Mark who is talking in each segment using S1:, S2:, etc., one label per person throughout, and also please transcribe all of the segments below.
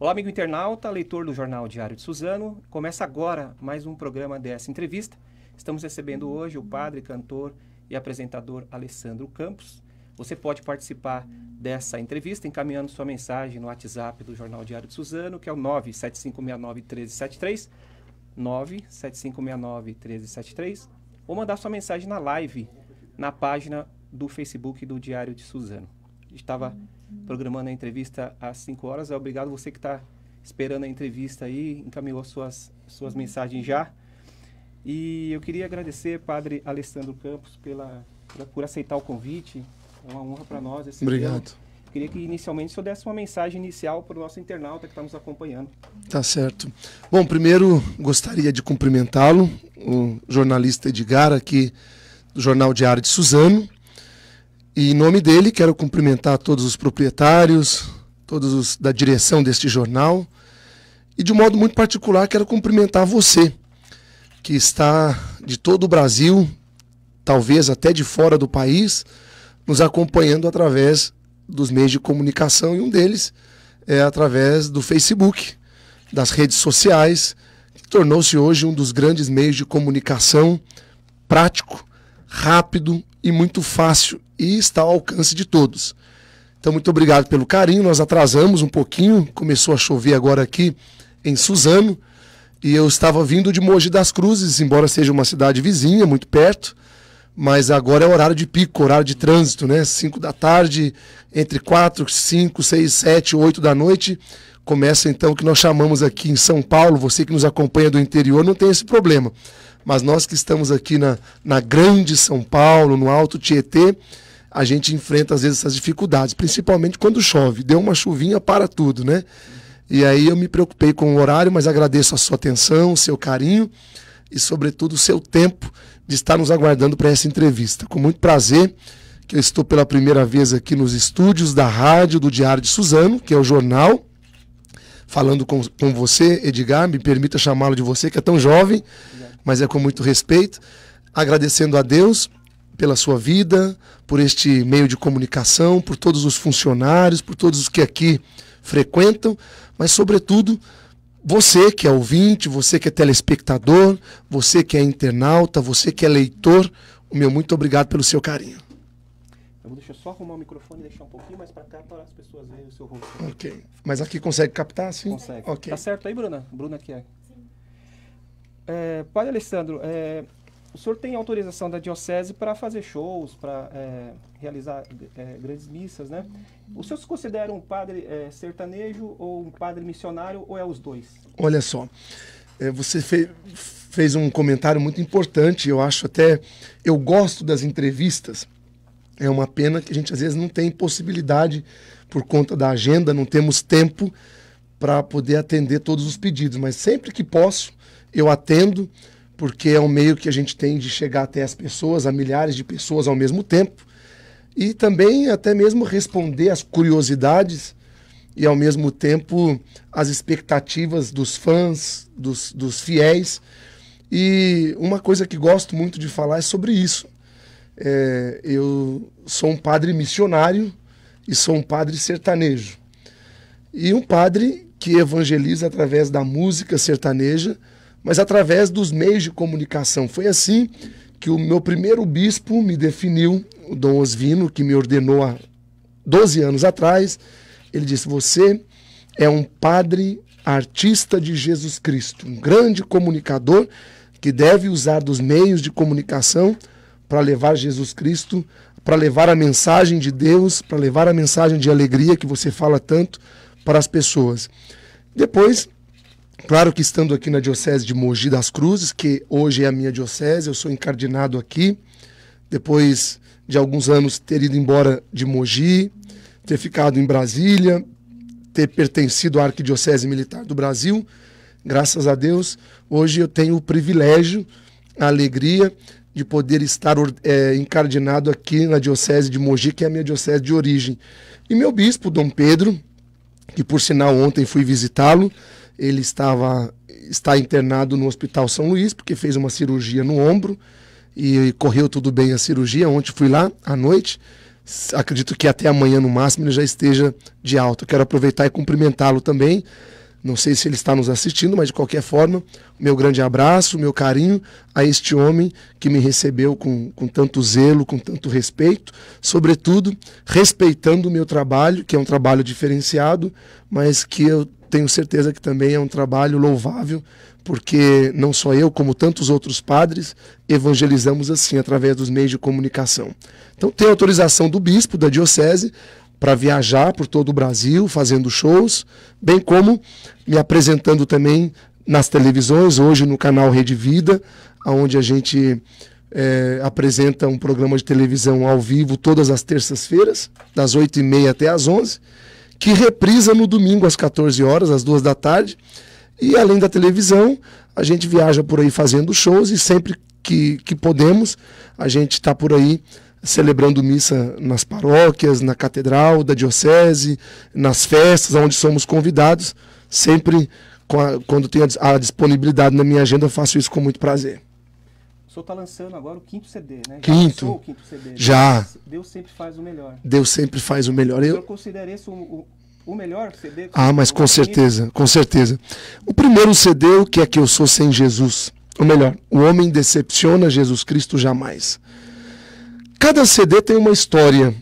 S1: Olá, amigo internauta, leitor do Jornal Diário de Suzano. Começa agora mais um programa dessa entrevista. Estamos recebendo hoje o padre, cantor e apresentador Alessandro Campos. Você pode participar dessa entrevista encaminhando sua mensagem no WhatsApp do Jornal Diário de Suzano, que é o 975691373, 975691373, ou mandar sua mensagem na live na página do Facebook do Diário de Suzano estava programando a entrevista às 5 horas. É, obrigado você que está esperando a entrevista aí, encaminhou suas, suas mensagens já. E eu queria agradecer, Padre Alessandro Campos, pela, pela por aceitar o convite. É uma honra para nós. Esse Obrigado. Dia. Queria que inicialmente o senhor desse uma mensagem inicial para o nosso internauta que está nos acompanhando.
S2: Tá certo. Bom, primeiro gostaria de cumprimentá-lo, o jornalista Edgar, aqui do Jornal Diário de Suzano. E em nome dele, quero cumprimentar todos os proprietários, todos os da direção deste jornal. E de um modo muito particular, quero cumprimentar você, que está de todo o Brasil, talvez até de fora do país, nos acompanhando através dos meios de comunicação, e um deles é através do Facebook, das redes sociais, que tornou-se hoje um dos grandes meios de comunicação prático, rápido e muito fácil e está ao alcance de todos. Então, muito obrigado pelo carinho. Nós atrasamos um pouquinho, começou a chover agora aqui em Suzano. E eu estava vindo de Mogi das Cruzes, embora seja uma cidade vizinha, muito perto, mas agora é horário de pico, horário de trânsito, né? 5 da tarde, entre 4, 5, 6, 7, 8 da noite. Começa então o que nós chamamos aqui em São Paulo, você que nos acompanha do interior não tem esse problema. Mas nós que estamos aqui na, na grande São Paulo, no Alto Tietê, a gente enfrenta às vezes essas dificuldades, principalmente quando chove. Deu uma chuvinha para tudo, né? E aí eu me preocupei com o horário, mas agradeço a sua atenção, o seu carinho e, sobretudo, o seu tempo de estar nos aguardando para essa entrevista. Com muito prazer que eu estou pela primeira vez aqui nos estúdios da rádio do Diário de Suzano, que é o jornal, falando com, com você, Edgar, me permita chamá-lo de você, que é tão jovem, mas é com muito respeito, agradecendo a Deus pela sua vida, por este meio de comunicação, por todos os funcionários, por todos os que aqui frequentam, mas, sobretudo, você que é ouvinte, você que é telespectador, você que é internauta, você que é leitor, o meu muito obrigado pelo seu carinho. vou
S1: então, deixar só arrumar o microfone e deixar um pouquinho mais para cá para as pessoas verem o seu rosto. Ok.
S2: Mas aqui consegue captar, sim? Consegue. Okay. Tá
S1: certo aí, Bruna? Bruna que é. Sim. É, Alessandro, é, o senhor tem autorização da diocese para fazer shows, para
S2: é, realizar
S1: é, grandes missas, né? O senhor se considera um padre é, sertanejo ou um padre missionário ou é os dois?
S2: Olha só, é, você fez, fez um comentário muito importante, eu acho até, eu gosto das entrevistas. É uma pena que a gente às vezes não tem possibilidade por conta da agenda, não temos tempo para poder atender todos os pedidos, mas sempre que posso eu atendo porque é um meio que a gente tem de chegar até as pessoas, a milhares de pessoas ao mesmo tempo, e também até mesmo responder às curiosidades e ao mesmo tempo as expectativas dos fãs, dos, dos fiéis. E uma coisa que gosto muito de falar é sobre isso. É, eu sou um padre missionário e sou um padre sertanejo. E um padre que evangeliza através da música sertaneja mas através dos meios de comunicação. Foi assim que o meu primeiro bispo me definiu, o Dom Osvino, que me ordenou há 12 anos atrás. Ele disse: Você é um padre artista de Jesus Cristo, um grande comunicador que deve usar dos meios de comunicação para levar Jesus Cristo, para levar a mensagem de Deus, para levar a mensagem de alegria que você fala tanto para as pessoas. Depois, Claro que estando aqui na Diocese de Mogi das Cruzes, que hoje é a minha diocese, eu sou encardinado aqui, depois de alguns anos ter ido embora de Mogi, ter ficado em Brasília, ter pertencido à Arquidiocese Militar do Brasil, graças a Deus, hoje eu tenho o privilégio, a alegria de poder estar é, encardinado aqui na Diocese de Mogi, que é a minha diocese de origem. E meu bispo, Dom Pedro, que por sinal ontem fui visitá-lo, ele estava está internado no Hospital São Luís porque fez uma cirurgia no ombro e correu tudo bem a cirurgia. Ontem fui lá à noite. Acredito que até amanhã no máximo ele já esteja de alta. Quero aproveitar e cumprimentá-lo também não sei se ele está nos assistindo, mas de qualquer forma, meu grande abraço, meu carinho a este homem que me recebeu com, com tanto zelo, com tanto respeito, sobretudo respeitando o meu trabalho, que é um trabalho diferenciado, mas que eu tenho certeza que também é um trabalho louvável, porque não só eu, como tantos outros padres, evangelizamos assim, através dos meios de comunicação. Então, tem autorização do bispo da diocese para viajar por todo o Brasil fazendo shows, bem como me apresentando também nas televisões, hoje no canal Rede Vida, onde a gente é, apresenta um programa de televisão ao vivo todas as terças-feiras, das 8h30 até as 11 que reprisa no domingo às 14 horas, às 2 da tarde. E além da televisão, a gente viaja por aí fazendo shows e sempre que, que podemos, a gente está por aí celebrando missa nas paróquias, na catedral da diocese, nas festas onde somos convidados, sempre quando tenho a disponibilidade na minha agenda, faço isso com muito prazer.
S1: O senhor está lançando agora o quinto CD, né? Quinto. Já o quinto CD. Já. Deus sempre faz
S2: o melhor. Deus sempre faz o melhor. O senhor Eu... considera esse o, o, o melhor CD? Ah, mas com certeza, com certeza. O primeiro CD, o que é que eu sou sem Jesus? Ou melhor, o homem decepciona Jesus Cristo jamais. Cada CD tem uma história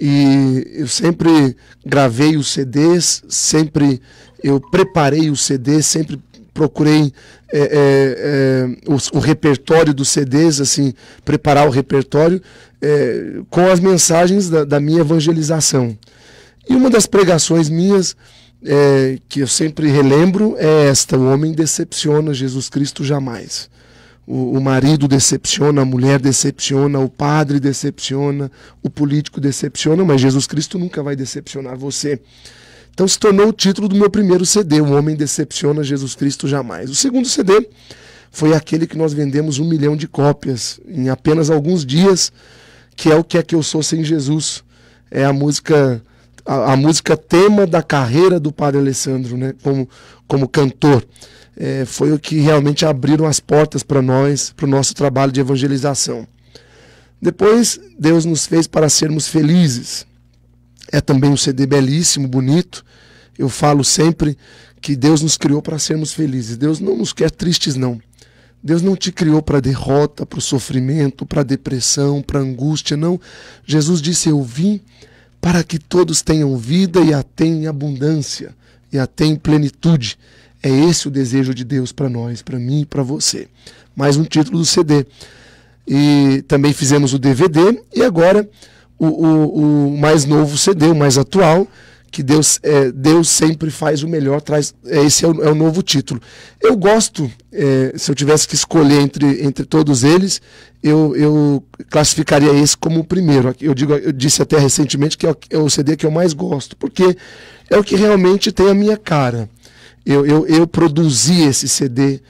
S2: e eu sempre gravei os CDs, sempre eu preparei os CDs, sempre procurei é, é, é, o, o, repertório dos CDs, assim, preparar o repertório é, com as mensagens da, da, minha evangelização. E uma das pregações minhas, é, que eu sempre relembro, é esta: O homem decepciona, Jesus Cristo jamais o, o marido decepciona, a mulher decepciona, o padre decepciona, o político decepciona, mas Jesus Cristo nunca vai decepcionar você. Então se tornou o título do meu primeiro CD, O Homem Decepciona Jesus Cristo Jamais. O segundo CD foi aquele que nós vendemos um milhão de cópias em apenas alguns dias, que é o que é que eu sou sem Jesus. É a música a, a música tema da carreira do Padre Alessandro, né? Como como cantor é, foi o que realmente abriram as portas para nós, para o nosso trabalho de evangelização. Depois, Deus nos fez para sermos felizes. É também um CD belíssimo, bonito. Eu falo sempre que Deus nos criou para sermos felizes. Deus não nos quer tristes, não. Deus não te criou para derrota, para o sofrimento, para a depressão, para a angústia, não. Jesus disse: Eu vim para que todos tenham vida e a tenham em abundância, e a tenham plenitude. É esse o desejo de Deus para nós, para mim e para você. Mais um título do CD. E também fizemos o DVD e agora o, o, o mais novo CD, o mais atual, que Deus, é, Deus sempre faz o melhor, traz é, esse é o, é o novo título. Eu gosto, é, se eu tivesse que escolher entre, entre todos eles, eu, eu classificaria esse como o primeiro. Eu, digo, eu disse até recentemente que é o, é o CD que eu mais gosto, porque é o que realmente tem a minha cara. Eu, eu, eu produzi esse CD,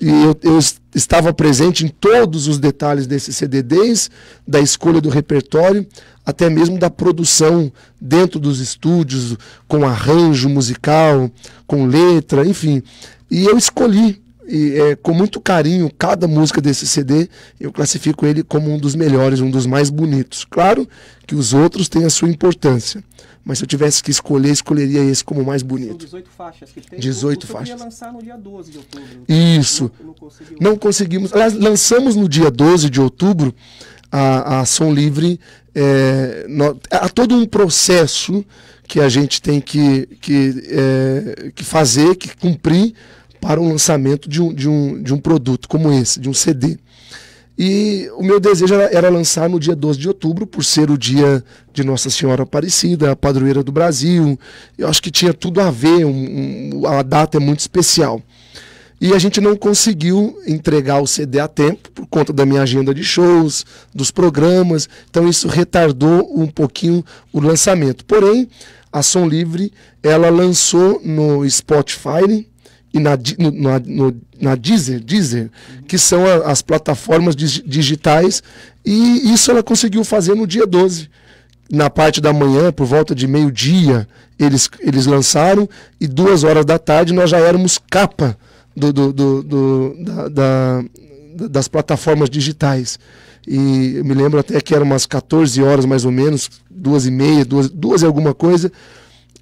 S2: eu, eu estava presente em todos os detalhes desse CD, desde da escolha do repertório até mesmo da produção dentro dos estúdios, com arranjo musical, com letra, enfim. E eu escolhi e, é, com muito carinho cada música desse CD, eu classifico ele como um dos melhores, um dos mais bonitos. Claro que os outros têm a sua importância mas se eu tivesse que escolher, escolheria esse como mais bonito. São 18 faixas que tem. 18 o, faixas. lançar no dia 12 de outubro. Isso. Não, não, não conseguimos. Aliás, lançamos no dia 12 de outubro a, a Ação Livre. É, no, há todo um processo que a gente tem que, que, é, que fazer, que cumprir para o lançamento de um, de, um, de um produto como esse, de um CD. E o meu desejo era, era, lançar no dia 12 de outubro, por ser o dia de Nossa Senhora Aparecida, a padroeira do Brasil. Eu acho que tinha tudo a ver, um, um, a data é muito especial. E a gente não conseguiu entregar o CD a tempo, por conta da minha agenda de shows, dos programas. Então isso retardou um pouquinho o lançamento. Porém, a Som Livre, ela lançou no Spotify, né? e na, no, no, na Deezer, Deezer, que são a, as plataformas dig, digitais, e isso ela conseguiu fazer no dia 12. Na parte da manhã, por volta de meio-dia, eles, eles lançaram, e duas horas da tarde nós já éramos capa do, do, do, do da, da, das plataformas digitais. E eu me lembro até que eram umas 14 horas mais ou menos, duas e meia, duas, duas e alguma coisa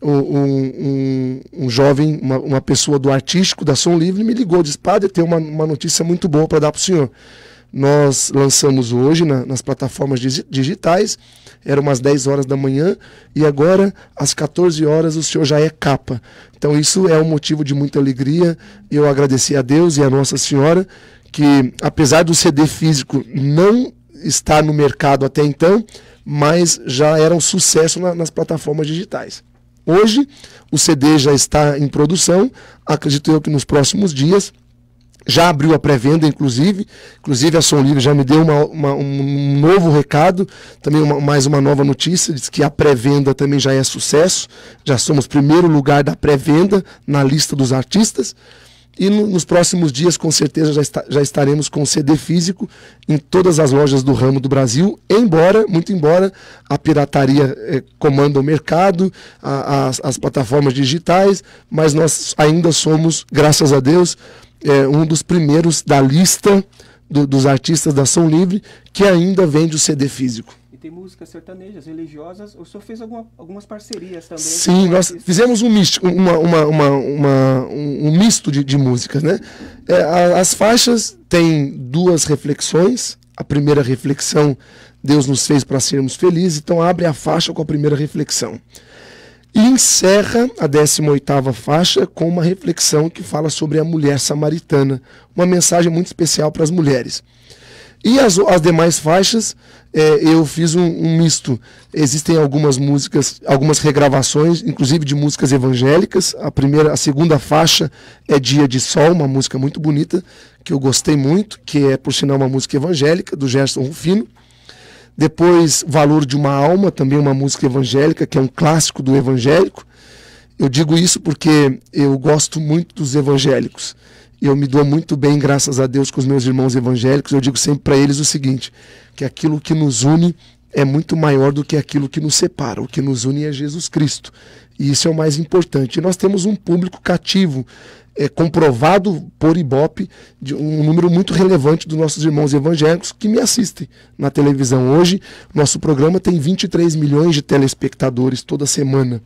S2: um, um, um jovem, uma, uma, pessoa do artístico da Som Livre, me ligou, disse, padre, tem uma, uma notícia muito boa para dar para o senhor. Nós lançamos hoje na, nas plataformas digitais, eram umas 10 horas da manhã, e agora, às 14 horas, o senhor já é capa. Então isso é um motivo de muita alegria, eu agradeci a Deus e a Nossa Senhora, que apesar do CD físico não estar no mercado até então, mas já era um sucesso na, nas plataformas digitais. Hoje, o CD já está em produção, acredito eu que nos próximos dias. Já abriu a pré-venda, inclusive. Inclusive, a Som Livre já me deu uma, uma, um novo recado, também uma, mais uma nova notícia. Diz que a pré-venda também já é sucesso. Já somos primeiro lugar da pré-venda na lista dos artistas. E no, nos próximos dias, com certeza, já, já estaremos com CD físico em todas as lojas do ramo do Brasil, embora, muito embora, a pirataria eh, comanda o mercado, a, as, as plataformas digitais, mas nós ainda somos, graças a Deus, é, um dos primeiros da lista do, dos artistas da Ação Livre que ainda vende o CD físico
S1: tem músicas sertanejas, religiosas. O senhor fez alguma, algumas parcerias também? Sim, nós artistas. fizemos um, misto, uma, uma, uma,
S2: um, um misto de, de músicas, né? É, a, as faixas têm duas reflexões. A primeira reflexão, Deus nos fez para sermos felizes, então abre a faixa com a primeira reflexão. E encerra a 18ª faixa com uma reflexão que fala sobre a mulher samaritana, uma mensagem muito especial para as mulheres. E as, as demais faixas, é, eu fiz um, um, misto. Existem algumas músicas, algumas regravações, inclusive de músicas evangélicas. A primeira, a segunda faixa é Dia de Sol, uma música muito bonita, que eu gostei muito, que é, por sinal, uma música evangélica, do Gerson Rufino. Depois, Valor de uma Alma, também uma música evangélica, que é um clássico do evangélico. Eu digo isso porque eu gosto muito dos evangélicos eu me dou muito bem, graças a Deus, com os meus irmãos evangélicos. Eu digo sempre para eles o seguinte: que aquilo que nos une é muito maior do que aquilo que nos separa. O que nos une é Jesus Cristo. E isso é o mais importante. E nós temos um público cativo, é, comprovado por Ibope, de um número muito relevante dos nossos irmãos evangélicos que me assistem na televisão. Hoje, nosso programa tem 23 milhões de telespectadores toda semana.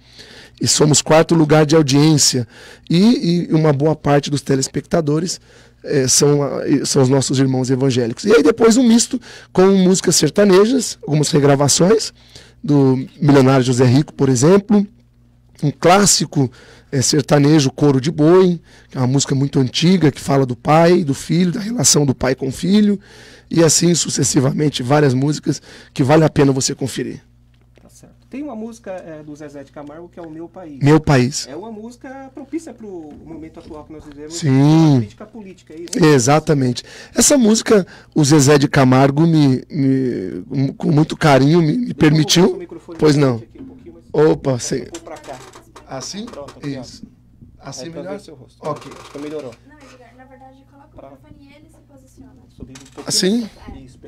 S2: E somos quarto lugar de audiência. E, e uma boa parte dos telespectadores é, são, são os nossos irmãos evangélicos. E aí depois um misto com músicas sertanejas, algumas regravações, do Milionário José Rico, por exemplo, um clássico é, sertanejo Coro de Boi, que é uma música muito antiga que fala do pai, do filho, da relação do pai com o filho, e assim sucessivamente várias músicas que vale a pena você conferir.
S1: Tem uma música é, do Zezé de Camargo que é o Meu País. Meu País. É uma música propícia para o momento atual que nós vivemos. Sim. É crítica política, é isso?
S2: Exatamente. Essa música, o Zezé de Camargo me, me com muito carinho me, me permitiu. Pois não. um mas... Opa, sei. Assim? Pronto, isso. Assim é, melhor? Seu rosto. Ok. Acho que melhorou. Não, é personagem, coloca pra... o microfone e ele se posiciona. assim?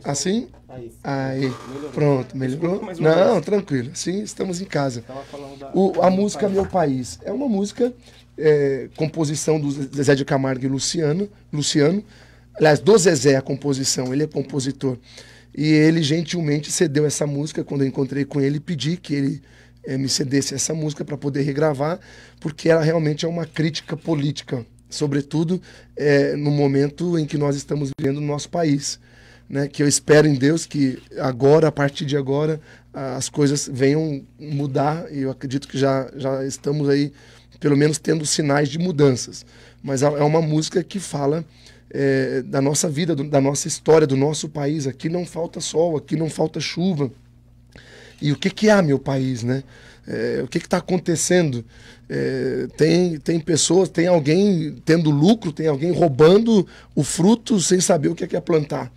S2: É. Assim? Aí. Aí. Melhorou. Pronto, melhorou? Não, assim. tranquilo. Assim estamos em casa. Da... O, a música Meu País é uma música, é, composição do Zezé de Camargo e Luciano. Luciano. Aliás, do Zezé a composição, ele é compositor. E ele gentilmente cedeu essa música quando eu encontrei com ele pedi que ele é, me cedesse essa música para poder regravar, porque ela realmente é uma crítica política sobretudo é, no momento em que nós estamos vivendo no nosso país. Né, que eu espero em Deus que agora, a partir de agora, as coisas venham mudar e eu acredito que já, já estamos aí, pelo menos, tendo sinais de mudanças. Mas é, é uma música que fala é, da nossa vida, do, da nossa história, do nosso país. Aqui não falta sol, aqui não falta chuva. E o que, que há, meu país, né? É, o que está acontecendo? É, tem, tem pessoas, tem alguém tendo lucro, tem alguém roubando o fruto sem saber o que é, que é plantar.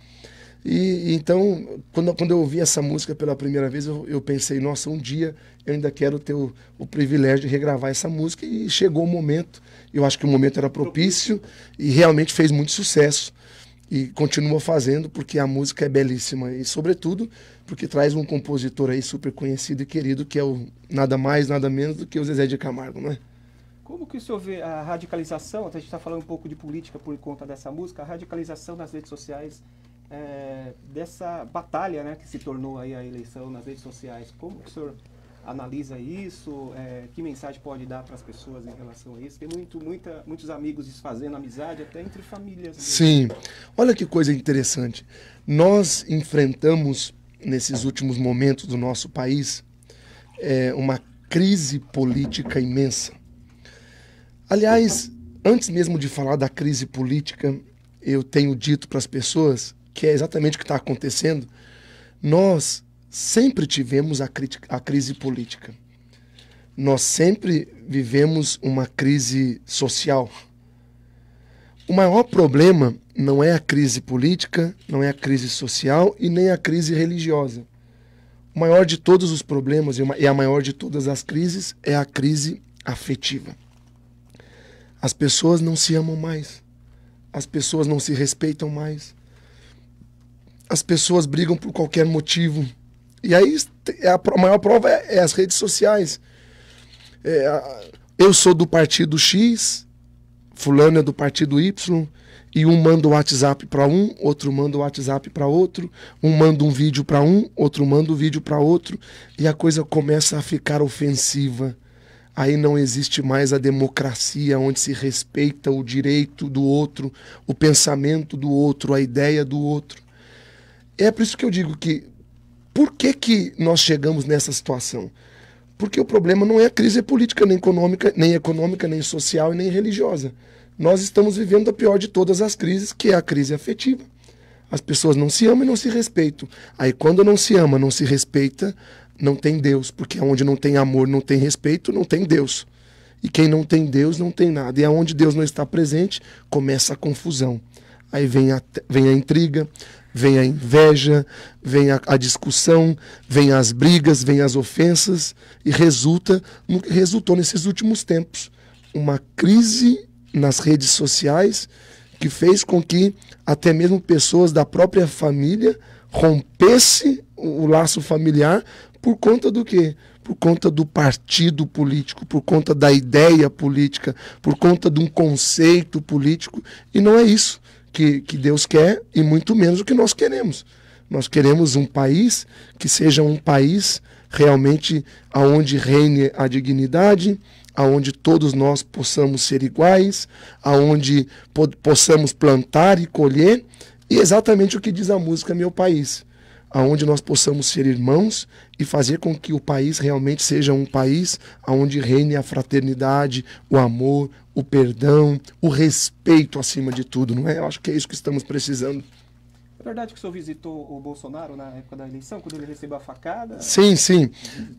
S2: E, então, quando, quando eu ouvi essa música pela primeira vez, eu, eu pensei, nossa, um dia eu ainda quero ter o, o, privilégio de regravar essa música. E chegou o momento, eu acho que o momento era propício e realmente fez muito sucesso. E continua fazendo, porque a música é belíssima. E, sobretudo, porque traz um compositor aí super conhecido e querido, que é o nada mais, nada menos do que o Zezé de Camargo, né?
S1: Como que o senhor vê a radicalização, até a gente está falando um pouco de política por conta dessa música, a radicalização nas redes sociais, é, dessa batalha né, que se tornou aí a eleição nas redes sociais, como que o senhor analisa isso? É, que mensagem pode dar para as pessoas em relação a isso? Tem muito, muita, muitos amigos desfazendo amizade, até entre famílias. Sim.
S2: Olha que coisa interessante. Nós enfrentamos nesses últimos momentos do nosso país, é uma crise política imensa. Aliás, antes mesmo de falar da crise política, eu tenho dito para as pessoas que é exatamente o que está acontecendo. Nós sempre tivemos a, a crise política. Nós sempre vivemos uma crise social. O maior problema não é a crise política, não é a crise social e nem a crise religiosa. O maior de todos os problemas e a maior de todas as crises é a crise afetiva. As pessoas não se amam mais. As pessoas não se respeitam mais. As pessoas brigam por qualquer motivo. E aí é a maior prova é, é, as redes sociais. É, eu sou do partido X, fulano é do partido Y, e um manda o WhatsApp para um, outro manda o WhatsApp para outro, um manda um vídeo para um, outro manda o um vídeo para outro, e a coisa começa a ficar ofensiva. Aí não existe mais a democracia onde se respeita o direito do outro, o pensamento do outro, a ideia do outro. É por isso que eu digo que por que, que nós chegamos nessa situação? Porque o problema não é a crise política, nem econômica, nem econômica, nem social e nem religiosa nós estamos vivendo a pior de todas as crises, que é a crise afetiva. As pessoas não se amam e não se respeitam. Aí quando não se ama, não se respeita, não tem Deus, porque onde não tem amor, não tem respeito, não tem Deus. E quem não tem Deus não tem nada. E aonde Deus não está presente, começa a confusão. Aí vem a, vem a intriga, vem a inveja, vem a, a discussão, vem as brigas, vem as ofensas e resulta no que resultou nesses últimos tempos, uma crise nas redes sociais que fez com que até mesmo pessoas da própria família rompesse o laço familiar por conta do quê? Por conta do partido político, por conta da ideia política, por conta de um conceito político. E não é isso que, que Deus quer e muito menos o que nós queremos. Nós queremos um país que seja um país realmente aonde reine a dignidade, aonde todos nós possamos ser iguais, aonde po possamos plantar e colher, e exatamente o que diz a música Meu País, aonde nós possamos ser irmãos e fazer com que o país realmente seja um país aonde reine a fraternidade, o amor, o perdão, o respeito acima de tudo, não é? Eu acho que é isso que estamos precisando.
S1: É verdade que o senhor visitou o Bolsonaro na época da eleição, quando ele recebeu a facada? Sim, sim.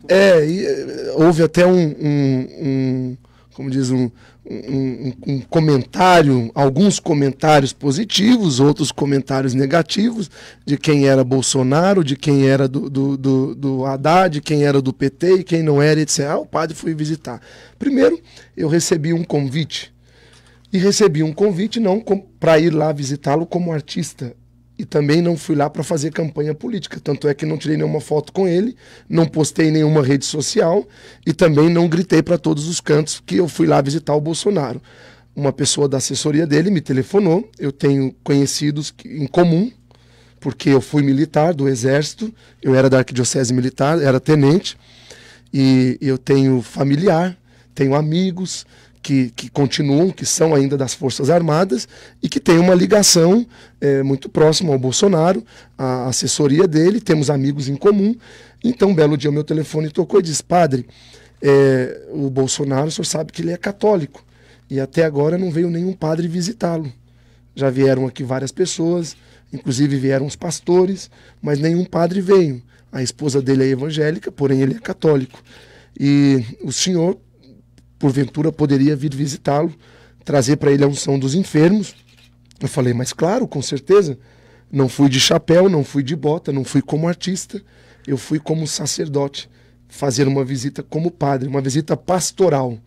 S2: É, e, é, houve até um, um, um como diz, um, um, um, comentário, alguns comentários positivos, outros comentários negativos, de quem era Bolsonaro, de quem era do, do, do, do Haddad, quem era do PT e quem não era, etc. Ah, o padre foi visitar. Primeiro, eu recebi um convite. E recebi um convite não para ir lá visitá-lo como artista, e também não fui lá para fazer campanha política. Tanto é que não tirei nenhuma foto com ele, não postei nenhuma rede social e também não gritei para todos os cantos que eu fui lá visitar o Bolsonaro. Uma pessoa da assessoria dele me telefonou, eu tenho conhecidos em comum, porque eu fui militar do Exército, eu era da Arquidiocese Militar, era tenente, e eu tenho familiar, tenho amigos, que, que continuam, que são ainda das Forças Armadas e que tem uma ligação é, muito próxima ao Bolsonaro, a assessoria dele, temos amigos em comum. Então, um belo dia, meu telefone tocou e disse: Padre, é, o Bolsonaro, o senhor sabe que ele é católico e até agora não veio nenhum padre visitá-lo. Já vieram aqui várias pessoas, inclusive vieram os pastores, mas nenhum padre veio. A esposa dele é evangélica, porém ele é católico. E o senhor porventura poderia vir visitá-lo, trazer para ele a unção dos enfermos. Eu falei, mas claro, com certeza. Não fui de chapéu, não fui de bota, não fui como artista, eu fui como sacerdote, fazer uma visita como padre, uma visita pastoral.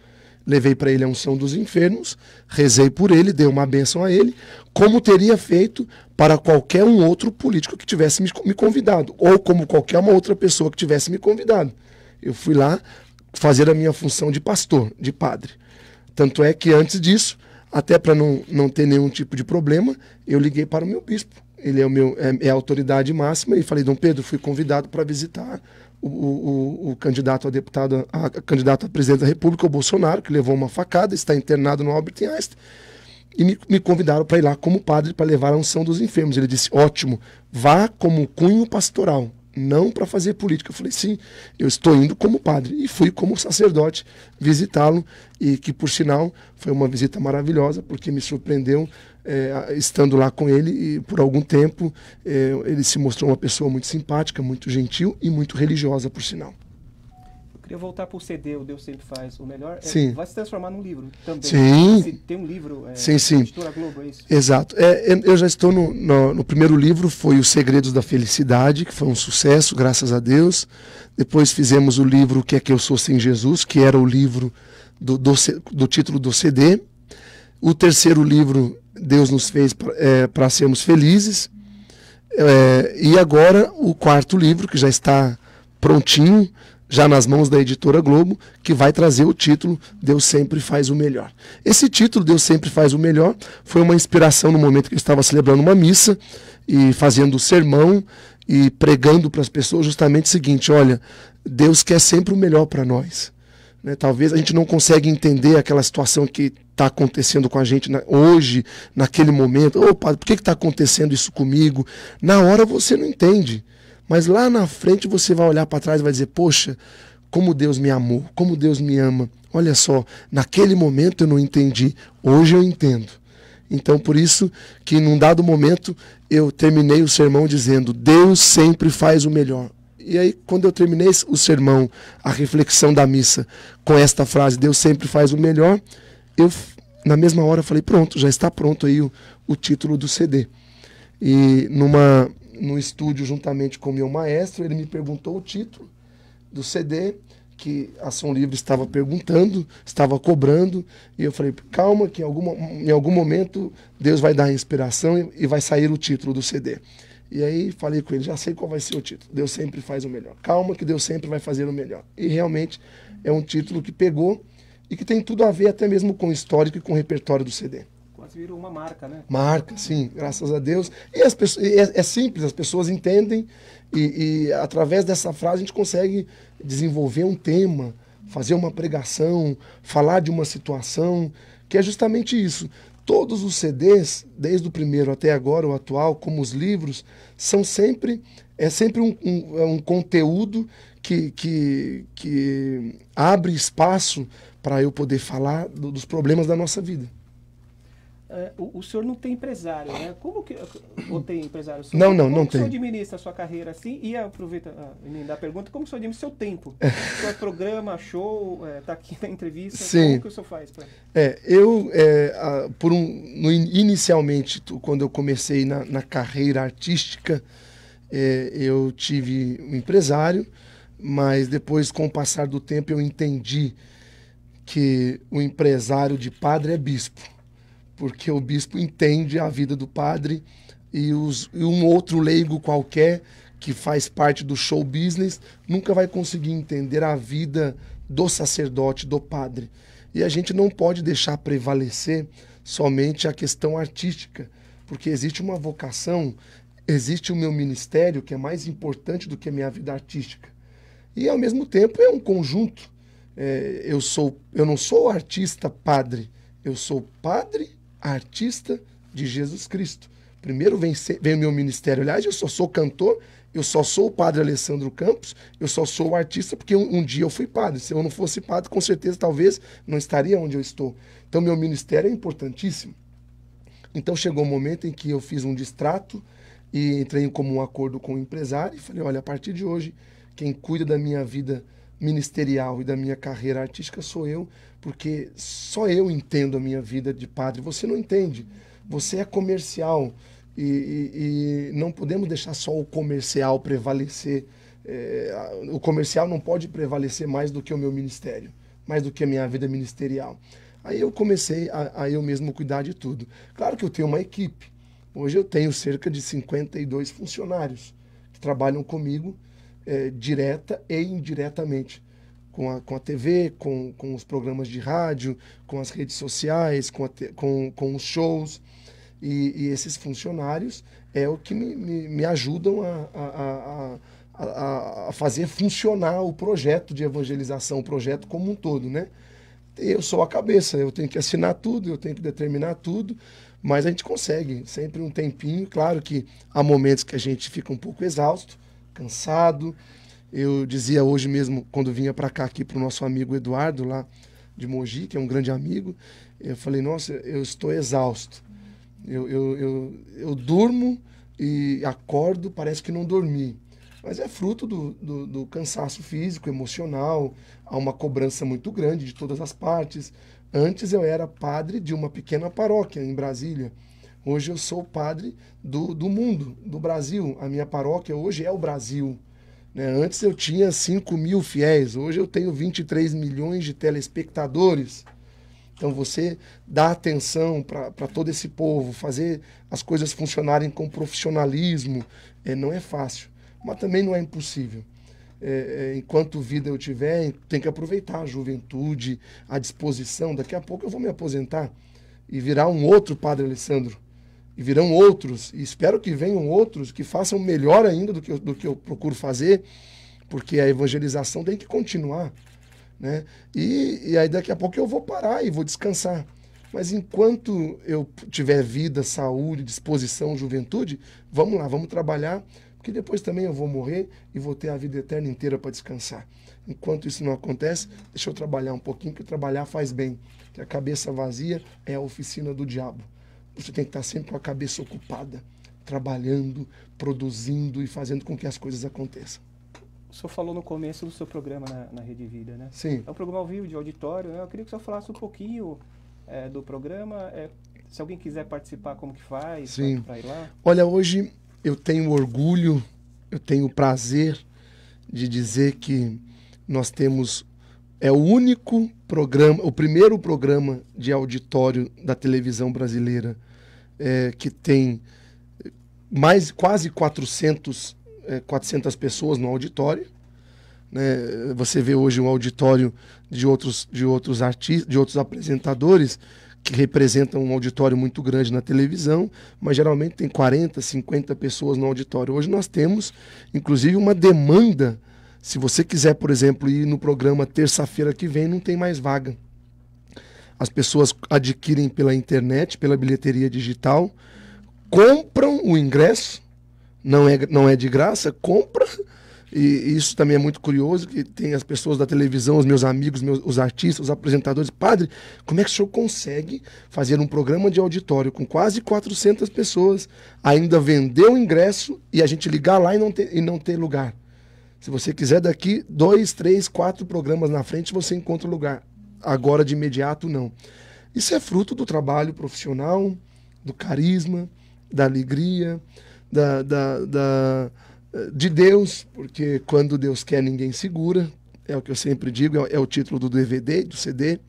S2: Levei para ele a unção dos enfermos, rezei por ele, dei uma bênção a ele, como teria feito para qualquer um outro político que tivesse me convidado, ou como qualquer uma outra pessoa que tivesse me convidado. Eu fui lá, fazer a minha função de pastor, de padre. Tanto é que antes disso, até para não, não ter nenhum tipo de problema, eu liguei para o meu bispo. Ele é, o meu, é, é a autoridade máxima e falei, Dom Pedro, fui convidado para visitar o, o, o, candidato a deputado, a, a candidato a presidente da República, o Bolsonaro, que levou uma facada, está internado no Albert Einstein. E me, me convidaram para ir lá como padre para levar a unção dos enfermos. Ele disse: ótimo, vá como cunho pastoral não para fazer política. Eu falei, sim, eu estou indo como padre. E fui como sacerdote visitá-lo, e que, por sinal, foi uma visita maravilhosa, porque me surpreendeu é, estando lá com ele. E por algum tempo, é, ele se mostrou uma pessoa muito simpática, muito gentil e muito religiosa, por sinal
S1: eu voltar para o CD, o Deus Sempre Faz o Melhor, é, vai se transformar num livro
S2: também. Sim. Se tem um livro, é, sim, sim. Editora Globo, é isso? Exato. É, é, eu já estou no, no, no, primeiro livro, foi Os Segredos da Felicidade, que foi um sucesso, graças a Deus. Depois fizemos o livro O Que é que eu sou sem Jesus, que era o livro do, do, do título do CD. O terceiro livro, Deus nos fez para é, sermos felizes. É, e agora o quarto livro, que já está prontinho, já nas mãos da editora Globo, que vai trazer o título Deus Sempre Faz o Melhor. Esse título, Deus Sempre Faz o Melhor, foi uma inspiração no momento que eu estava celebrando uma missa e fazendo sermão e pregando para as pessoas justamente o seguinte: olha, Deus quer sempre o melhor para nós. Né? Talvez a gente não consegue entender aquela situação que está acontecendo com a gente na, hoje, naquele momento. Ô, padre, por que está acontecendo isso comigo? Na hora você não entende. Mas lá na frente você vai olhar para trás e vai dizer: Poxa, como Deus me amou, como Deus me ama. Olha só, naquele momento eu não entendi, hoje eu entendo. Então, por isso que num dado momento eu terminei o sermão dizendo: Deus sempre faz o melhor. E aí, quando eu terminei o sermão, a reflexão da missa, com esta frase: Deus sempre faz o melhor, eu, na mesma hora, falei: Pronto, já está pronto aí o, o título do CD. E numa no estúdio juntamente com o meu maestro. Ele me perguntou o título do CD que Ação Livre estava perguntando, estava cobrando, e eu falei, calma, que em algum, em algum momento Deus vai dar inspiração e, e vai sair o título do CD. E aí falei com ele, já sei qual vai ser o título. Deus sempre faz o melhor. Calma que Deus sempre vai fazer o melhor. E realmente é um título que pegou e que tem tudo a ver até mesmo com o histórico e com o repertório do CD.
S1: Quase virou uma marca, né? Marca,
S2: sim, graças a Deus. E as pessoas, é, é simples, as pessoas entendem e, e através dessa frase a gente consegue desenvolver um tema, fazer uma pregação, falar de uma situação, que é justamente isso. Todos os CDs, desde o primeiro até agora, o atual, como os livros, são sempre é sempre um, um, é um conteúdo que, que, que abre espaço para eu poder falar do, dos problemas da nossa vida.
S1: É, o, o, senhor não tem empresário, né? Como que. Ou tem empresário? Senhor, não, não, não tem. Como o senhor administra a sua carreira assim? E aproveita ah, a, a pergunta, como o senhor administra seu tempo? O senhor programa, show, está é, tá aqui na entrevista? Sim. Como que o senhor faz? Pra...
S2: É, eu, é, a, por um, no, inicialmente, quando eu comecei na, na carreira artística, é, eu tive um empresário, mas depois, com o passar do tempo, eu entendi que o empresário de padre é bispo porque o bispo entende a vida do padre e, os, e um outro leigo qualquer que faz parte do show business nunca vai conseguir entender a vida do sacerdote, do padre. E a gente não pode deixar prevalecer somente a questão artística, porque existe uma vocação, existe o meu ministério que é mais importante do que a minha vida artística. E ao mesmo tempo é um conjunto. É, eu sou, eu não sou artista padre, eu sou padre artista de Jesus Cristo. Primeiro vem, vem o meu ministério. Aliás, eu só sou cantor, eu só sou o padre Alessandro Campos, eu só sou o artista porque um, um, dia eu fui padre. Se eu não fosse padre, com certeza, talvez, não estaria onde eu estou. Então, meu ministério é importantíssimo. Então, chegou o um momento em que eu fiz um distrato e entrei em comum acordo com o empresário e falei: olha, a partir de hoje, quem cuida da minha vida ministerial e da minha carreira artística sou eu porque só eu entendo a minha vida de padre. Você não entende. Você é comercial e, e, e não podemos deixar só o comercial prevalecer. É, o comercial não pode prevalecer mais do que o meu ministério, mais do que a minha vida ministerial. Aí eu comecei a, a eu mesmo cuidar de tudo. Claro que eu tenho uma equipe. Hoje eu tenho cerca de 52 funcionários que trabalham comigo é, direta e indiretamente com a, com a TV, com, com os programas de rádio, com as redes sociais, com, com, com os shows. E, e, esses funcionários é o que me, me, me ajudam a, a, a, a, fazer funcionar o projeto de evangelização, o projeto como um todo, né? Eu sou a cabeça, eu tenho que assinar tudo, eu tenho que determinar tudo, mas a gente consegue, sempre um tempinho. Claro que há momentos que a gente fica um pouco exausto, cansado, eu dizia hoje mesmo, quando vinha para cá aqui para o nosso amigo Eduardo, lá de Mogi, que é um grande amigo, eu falei, nossa, eu estou exausto. Eu, eu, eu, eu durmo e acordo, parece que não dormi. Mas é fruto do, do, do cansaço físico, emocional, há uma cobrança muito grande de todas as partes. Antes eu era padre de uma pequena paróquia em Brasília. Hoje eu sou padre do, do mundo, do Brasil. A minha paróquia hoje é o Brasil. Né? Antes eu tinha 5 mil fiéis, hoje eu tenho 23 milhões de telespectadores. Então você dá atenção para todo esse povo, fazer as coisas funcionarem com profissionalismo, é, não é fácil, mas também não é impossível. É, é, enquanto vida eu tiver, tem que aproveitar a juventude, a disposição. Daqui a pouco eu vou me aposentar e virar um outro Padre Alessandro e virão outros, e espero que venham outros que façam melhor ainda do que eu, do que eu procuro fazer, porque a evangelização tem que continuar. Né? E, e aí daqui a pouco eu vou parar e vou descansar. Mas enquanto eu tiver vida, saúde, disposição, juventude, vamos lá, vamos trabalhar, porque depois também eu vou morrer e vou ter a vida eterna inteira para descansar. Enquanto isso não acontece, deixa eu trabalhar um pouquinho, que trabalhar faz bem. Que a cabeça vazia é a oficina do diabo. Você tem que estar sempre com a cabeça ocupada, trabalhando, produzindo e fazendo com que as coisas aconteçam.
S1: O senhor falou no começo do seu programa na, na Rede Vida, né? Sim. É um programa ao vivo, de auditório. Né? Eu queria que o senhor falasse um pouquinho é, do programa. É, se alguém quiser participar, como que faz? Sim. Pra, pra ir lá?
S2: Olha, hoje eu tenho orgulho, eu tenho prazer de dizer que nós temos é o único programa, o primeiro programa de auditório da televisão brasileira é, que tem mais quase 400, é, 400 pessoas no auditório. Né? Você vê hoje um auditório de outros, de outros artistas, de outros apresentadores que representam um auditório muito grande na televisão, mas geralmente tem 40, 50 pessoas no auditório. Hoje nós temos, inclusive, uma demanda se você quiser, por exemplo, ir no programa terça-feira que vem, não tem mais vaga. As pessoas adquirem pela internet, pela bilheteria digital, compram o ingresso, não é, não é de graça, compra. E isso também é muito curioso, que tem as pessoas da televisão, os meus amigos, meus, os artistas, os apresentadores. Padre, como é que o senhor consegue fazer um programa de auditório com quase 400 pessoas, ainda vender o ingresso e a gente ligar lá e não ter, e não ter lugar? Se você quiser, daqui dois, três, quatro programas na frente, você encontra lugar. Agora, de imediato, não. Isso é fruto do trabalho profissional, do carisma, da alegria, da, da, da, de Deus, porque quando Deus quer, ninguém segura. É o que eu sempre digo, é, é o título do DVD, do CD.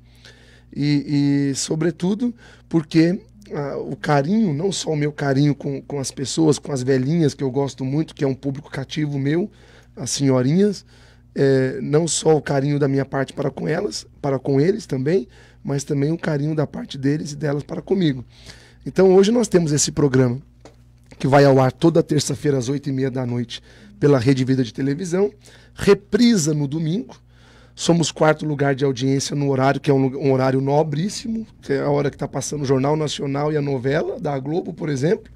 S2: E, e sobretudo, porque ah, o carinho, não só o meu carinho com, com as pessoas, com as velhinhas, que eu gosto muito, que é um público cativo meu, as senhorinhas, é, não só o carinho da minha parte para com elas, para com eles também, mas também o carinho da parte deles e delas para comigo. Então hoje nós temos esse programa que vai ao ar toda terça-feira às oito e meia da noite pela Rede Vida de Televisão, reprisa no domingo. Somos quarto lugar de audiência no horário, que é um, um horário nobríssimo, que é a hora que está passando o Jornal Nacional e a novela da Globo, por exemplo.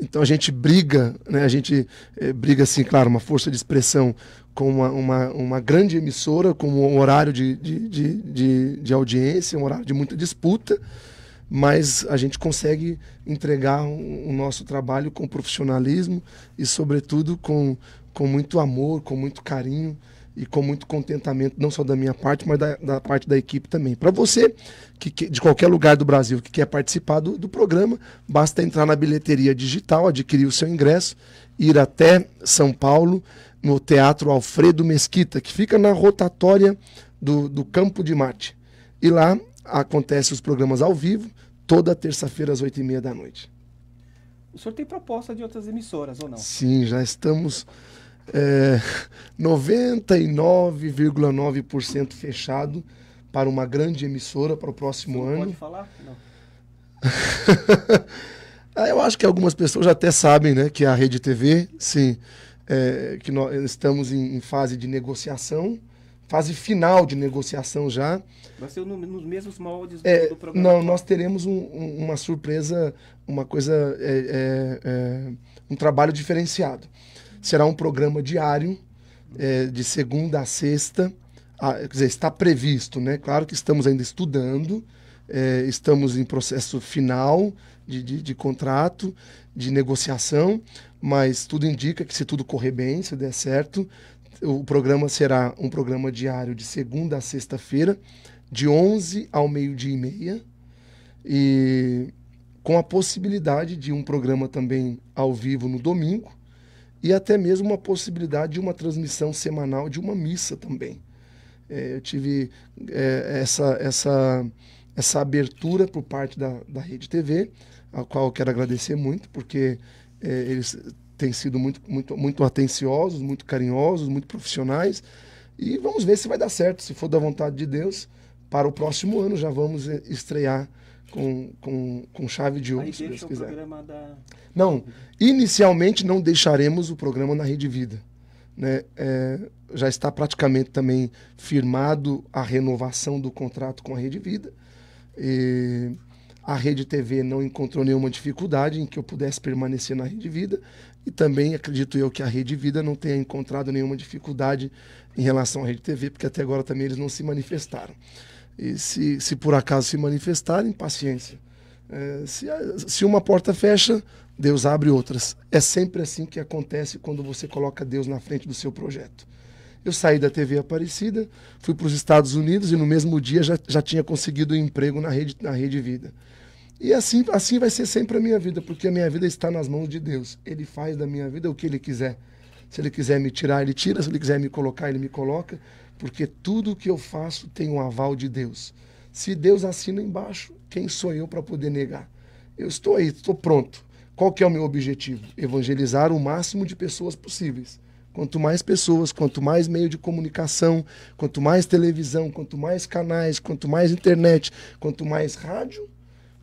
S2: Então a gente briga, né? a gente eh, briga, assim, claro, uma força de expressão com uma, uma, uma grande emissora, com um horário de, de, de, de, de audiência, um horário de muita disputa, mas a gente consegue entregar o, o nosso trabalho com profissionalismo e, sobretudo, com, com muito amor, com muito carinho e com muito contentamento, não só da minha parte, mas da, da parte da equipe também. Para você, que, que, de qualquer lugar do Brasil que quer participar do, do programa, basta entrar na bilheteria digital, adquirir o seu ingresso, ir até São Paulo, no Teatro Alfredo Mesquita, que fica na rotatória do, do Campo de Marte. E lá acontece os programas ao vivo, toda terça-feira às oito e meia da noite.
S1: O senhor tem proposta de outras emissoras ou não? Sim,
S2: já estamos é, 99,9% fechado para uma grande emissora para o próximo ano. Pode falar? Não. Ah, eu acho que algumas pessoas já até sabem, né, que a Rede TV, sim, é, que nós estamos em, em, fase de negociação, fase final de negociação já.
S1: Vai ser no, nos mesmos moldes é, do
S2: programa? Não, nós teremos um, um, uma surpresa, uma coisa, é, é, é um trabalho diferenciado. Será um programa diário, é, de segunda a sexta. A, ah, quer dizer, está previsto, né? Claro que estamos ainda estudando, é, estamos em processo final de, de, de, contrato, de negociação, mas tudo indica que se tudo correr bem, se der certo, o programa será um programa diário de segunda a sexta-feira, de 11 ao meio-dia e meia, e com a possibilidade de um programa também ao vivo no domingo, e até mesmo uma possibilidade de uma transmissão semanal de uma missa também. É, eu tive é, essa, essa, essa abertura por parte da, da Rede TV, a qual eu quero agradecer muito, porque é, eles têm sido muito, muito, muito atenciosos, muito carinhosos, muito profissionais. E vamos ver se vai dar certo, se for da vontade de Deus. Para o próximo ano já vamos é, estrear com, com, com chave de ouro, Aí se Deus quiser. Da... Não, inicialmente não deixaremos o programa na Rede Vida. Né? É, já está praticamente também firmado a renovação do contrato com a Rede Vida. E a Rede TV não encontrou nenhuma dificuldade em que eu pudesse permanecer na Rede Vida. E também acredito eu que a Rede Vida não tenha encontrado nenhuma dificuldade em relação à Rede TV, porque até agora também eles não se manifestaram. E se, se por acaso se manifestarem, paciência. É, se, se uma porta fecha, Deus abre outras. É sempre assim que acontece quando você coloca Deus na frente do seu projeto. Eu saí da TV Aparecida, fui para os Estados Unidos e no mesmo dia já, já tinha conseguido um emprego na Rede, na rede Vida. E assim, assim vai ser sempre a minha vida, porque a minha vida está nas mãos de Deus. Ele faz da minha vida o que ele quiser. Se ele quiser me tirar, ele tira. Se ele quiser me colocar, ele me coloca porque tudo o que eu faço tem um aval de Deus. Se Deus assina embaixo, quem sou eu para poder negar? Eu estou aí, estou pronto. Qual que é o meu objetivo? Evangelizar o máximo de pessoas possíveis. Quanto mais pessoas, quanto mais meio de comunicação, quanto mais televisão, quanto mais canais, quanto mais internet, quanto mais rádio,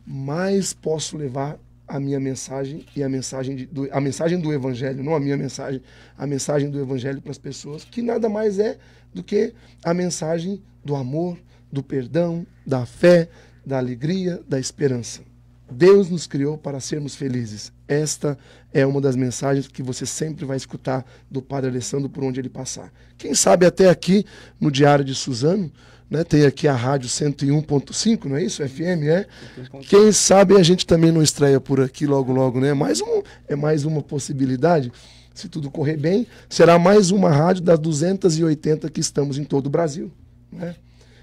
S2: mais posso levar a minha mensagem e a mensagem de, do, a mensagem do evangelho, não a minha mensagem, a mensagem do evangelho para as pessoas, que nada mais é do que a mensagem do amor, do perdão, da fé, da alegria, da esperança. Deus nos criou para sermos felizes. Esta é uma das mensagens que você sempre vai escutar do Padre Alessandro por onde ele passar. Quem sabe até aqui no Diário de Suzano, né, tem aqui a rádio 101.5, não é isso? FM, é? Quem sabe a gente também não estreia por aqui logo, logo, né? Mais um, é mais uma possibilidade se tudo correr bem, será mais uma rádio das 280 que estamos em todo o Brasil. Né?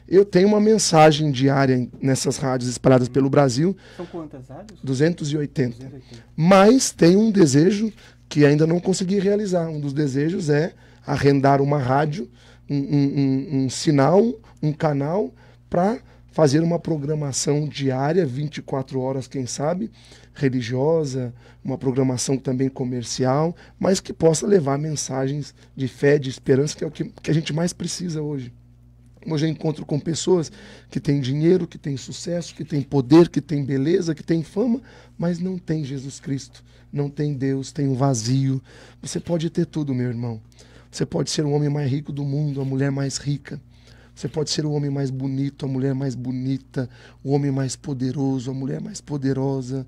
S2: Eu tenho uma mensagem diária nessas rádios espalhadas pelo Brasil. São quantas rádios? 280. 280. Mas tem um desejo que ainda não consegui realizar. Um dos desejos é arrendar uma rádio, um, um, um, um sinal, um canal, para fazer uma programação diária, 24 horas, quem sabe, religiosa, uma programação também comercial, mas que possa levar mensagens de fé, de esperança, que é o que, que a gente mais precisa hoje. Hoje eu encontro com pessoas que têm dinheiro, que têm sucesso, que têm poder, que têm beleza, que têm fama, mas não tem Jesus Cristo, não tem Deus, tem um vazio. Você pode ter tudo, meu irmão. Você pode ser o homem mais rico do mundo, a mulher mais rica. Você pode ser o homem mais bonito, a mulher mais bonita, o homem mais poderoso, a mulher mais poderosa,